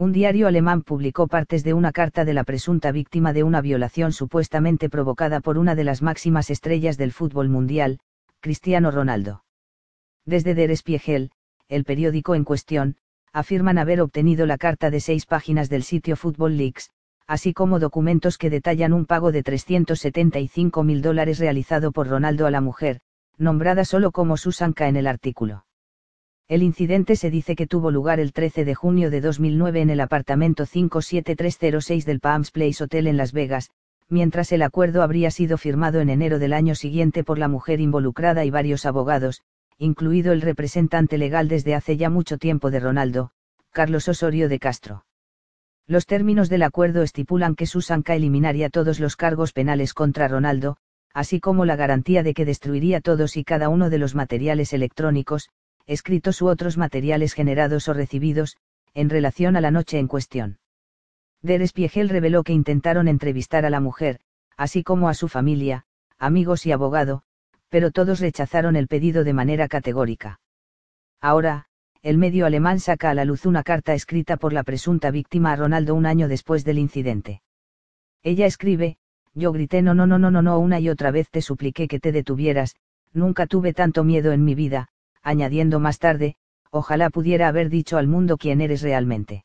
un diario alemán publicó partes de una carta de la presunta víctima de una violación supuestamente provocada por una de las máximas estrellas del fútbol mundial, Cristiano Ronaldo. Desde Der Spiegel, el periódico en cuestión, afirman haber obtenido la carta de seis páginas del sitio Football Leaks, así como documentos que detallan un pago de 375 mil dólares realizado por Ronaldo a la mujer, nombrada solo como Susan en el artículo. El incidente se dice que tuvo lugar el 13 de junio de 2009 en el apartamento 57306 del Palms Place Hotel en Las Vegas, mientras el acuerdo habría sido firmado en enero del año siguiente por la mujer involucrada y varios abogados, incluido el representante legal desde hace ya mucho tiempo de Ronaldo, Carlos Osorio de Castro. Los términos del acuerdo estipulan que K. eliminaría todos los cargos penales contra Ronaldo, así como la garantía de que destruiría todos y cada uno de los materiales electrónicos, escritos u otros materiales generados o recibidos, en relación a la noche en cuestión. Der Spiegel reveló que intentaron entrevistar a la mujer, así como a su familia, amigos y abogado, pero todos rechazaron el pedido de manera categórica. Ahora, el medio alemán saca a la luz una carta escrita por la presunta víctima a Ronaldo un año después del incidente. Ella escribe, yo grité no no no no no no una y otra vez te supliqué que te detuvieras, nunca tuve tanto miedo en mi vida, añadiendo más tarde, ojalá pudiera haber dicho al mundo quién eres realmente.